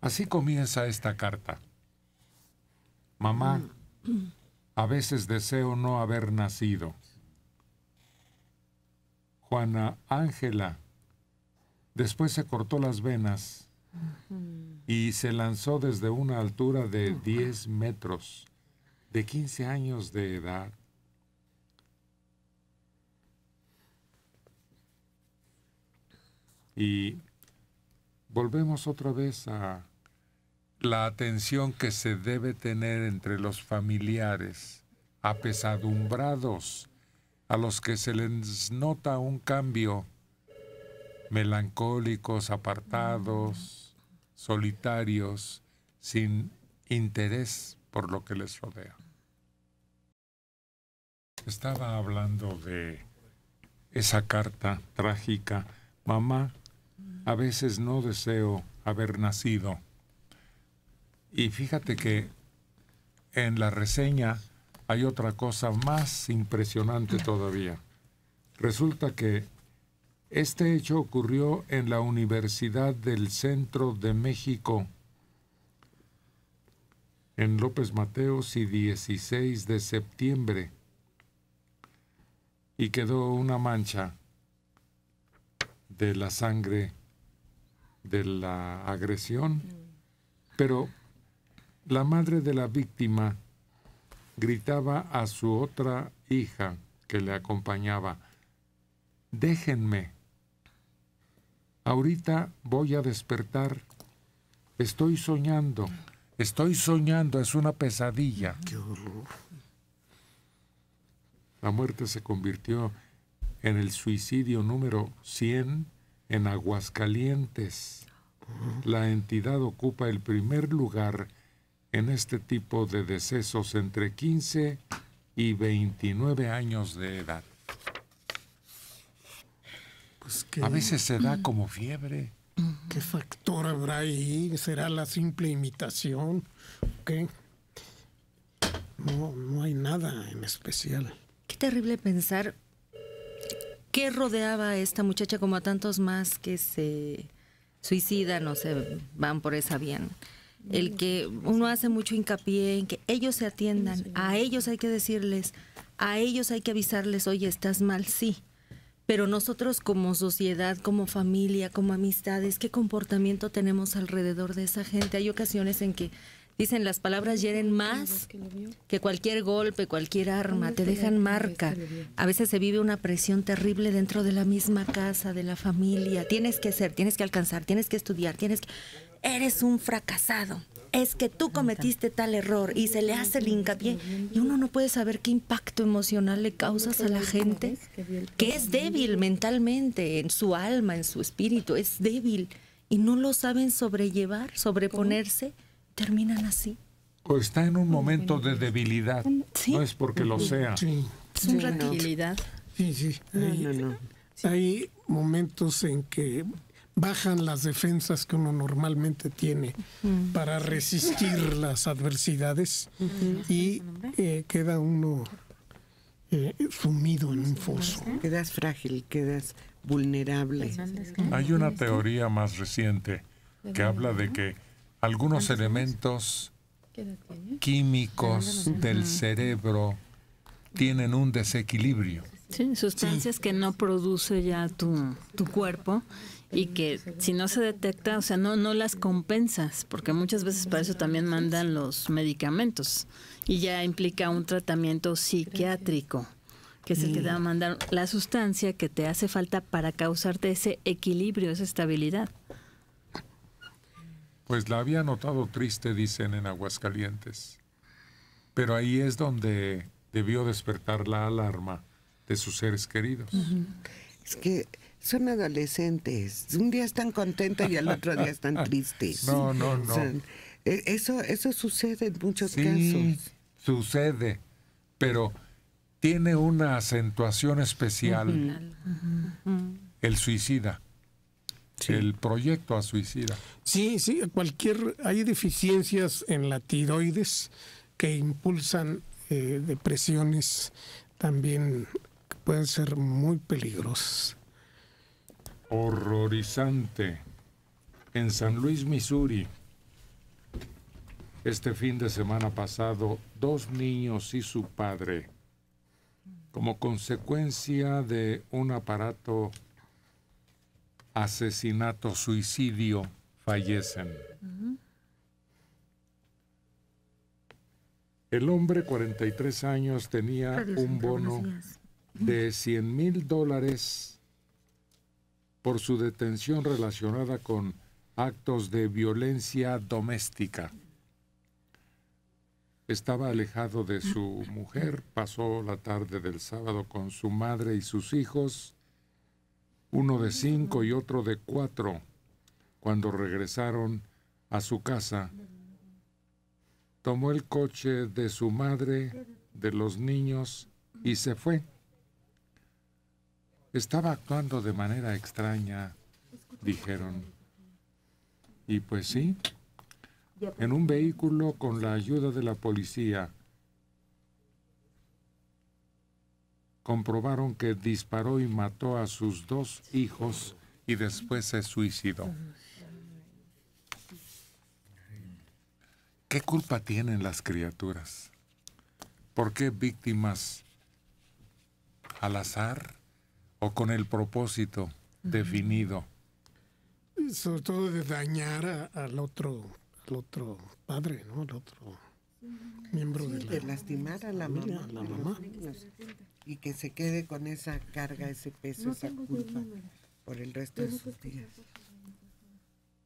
Así comienza esta carta. Mamá, a veces deseo no haber nacido. Juana Ángela después se cortó las venas y se lanzó desde una altura de 10 metros, de 15 años de edad. Y volvemos otra vez a la atención que se debe tener entre los familiares apesadumbrados, a los que se les nota un cambio, melancólicos, apartados, solitarios, sin interés por lo que les rodea. Estaba hablando de esa carta trágica, mamá, a veces no deseo haber nacido. Y fíjate que en la reseña hay otra cosa más impresionante todavía. Resulta que este hecho ocurrió en la Universidad del Centro de México, en López Mateos y 16 de septiembre, y quedó una mancha de la sangre de la agresión, mm. pero la madre de la víctima gritaba a su otra hija que le acompañaba, déjenme, ahorita voy a despertar, estoy soñando, estoy soñando, es una pesadilla. La muerte se convirtió en el suicidio número 100 en Aguascalientes. La entidad ocupa el primer lugar en este tipo de decesos entre 15 y 29 años de edad. Pues a veces se da mm. como fiebre. Mm. ¿Qué factor habrá ahí? ¿Será la simple imitación? ¿Qué? no hay nada en especial. Qué terrible pensar ¿Qué rodeaba a esta muchacha como a tantos más que se suicidan o se van por esa vía? El que uno hace mucho hincapié en que ellos se atiendan, a ellos hay que decirles, a ellos hay que avisarles, oye, estás mal, sí. Pero nosotros como sociedad, como familia, como amistades, ¿qué comportamiento tenemos alrededor de esa gente? Hay ocasiones en que Dicen, las palabras hieren más que cualquier golpe, cualquier arma, te dejan marca. A veces se vive una presión terrible dentro de la misma casa, de la familia. Tienes que ser, tienes que alcanzar, tienes que estudiar, tienes que... Eres un fracasado. Es que tú cometiste tal error y se le hace el hincapié. Y uno no puede saber qué impacto emocional le causas a la gente que es débil mentalmente, en su alma, en su espíritu, es débil y no lo saben sobrellevar, sobreponerse terminan así. O está en un momento de debilidad. No es porque lo sea. Es una debilidad. Sí, sí. Hay, no, no, hay momentos en que bajan las defensas que uno normalmente tiene para resistir las adversidades y eh, queda uno eh, sumido en un foso. Quedas frágil, quedas vulnerable. Hay una teoría más reciente que habla de que algunos elementos químicos del cerebro tienen un desequilibrio. Sí, sustancias que no produce ya tu, cuerpo y que si no se detecta, o sea, no, no las compensas, porque muchas veces para eso también mandan los medicamentos y ya implica un tratamiento psiquiátrico, que es el que te va a mandar la sustancia que te hace falta para causarte ese equilibrio, esa estabilidad pues la había notado triste, dicen, en Aguascalientes. Pero ahí es donde debió despertar la alarma de sus seres queridos. Es que son adolescentes. Un día están contentos y al otro día están tristes. no, no, no. E, eso, eso sucede en muchos casos. Sucede, pero tiene una acentuación especial. El suicida el proyecto a suicida. Sí, sí, cualquier, hay deficiencias en la tiroides que impulsan eh, depresiones también que pueden ser muy peligrosas. Horrorizante. En San Luis, Missouri, este fin de semana pasado, dos niños y su padre, como consecuencia de un aparato asesinato, suicidio, fallecen. El hombre, 43 años, tenía un bono de 100 mil dólares por su detención relacionada con actos de violencia doméstica. Estaba alejado de su mujer, pasó la tarde del sábado con su madre y sus hijos uno de cinco y otro de cuatro, cuando regresaron a su casa. Tomó el coche de su madre, de los niños, y se fue. Estaba actuando de manera extraña, dijeron. Y pues sí, en un vehículo con la ayuda de la policía, comprobaron que disparó y mató a sus dos hijos y después se suicidó. ¿Qué culpa tienen las criaturas? ¿Por qué víctimas al azar o con el propósito definido? Sobre todo de dañar al otro, al otro padre, ¿no? Al otro miembro de, la, lastimar A la mamá y que se quede con esa carga, ese peso, esa culpa por el resto de sus días.